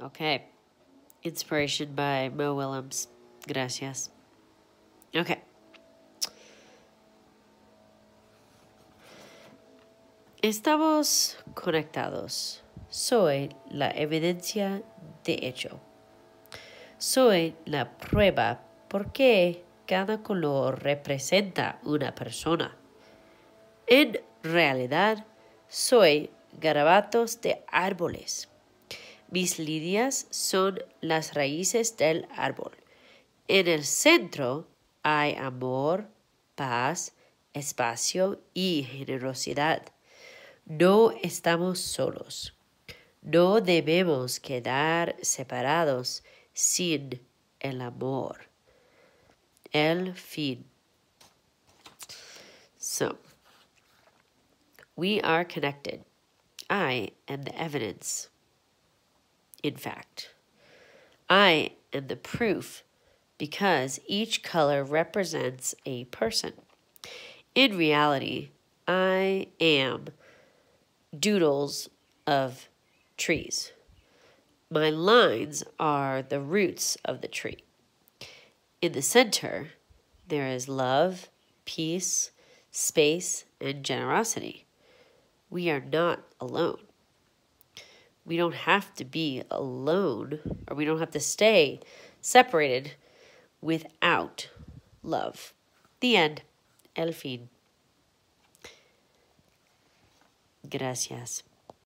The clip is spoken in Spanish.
Okay. Inspiration by Mo Willems. Gracias. Okay. Estamos conectados. Soy la evidencia de hecho. Soy la prueba porque cada color representa una persona. En realidad, soy garabatos de árboles mis líneas son las raíces del árbol. En el centro hay amor, paz, espacio y generosidad. No estamos solos. No debemos quedar separados sin el amor. El fin. So, we are connected. I am the evidence. in fact. I am the proof because each color represents a person. In reality, I am doodles of trees. My lines are the roots of the tree. In the center, there is love, peace, space, and generosity. We are not alone we don't have to be alone or we don't have to stay separated without love. The end. El fin. Gracias.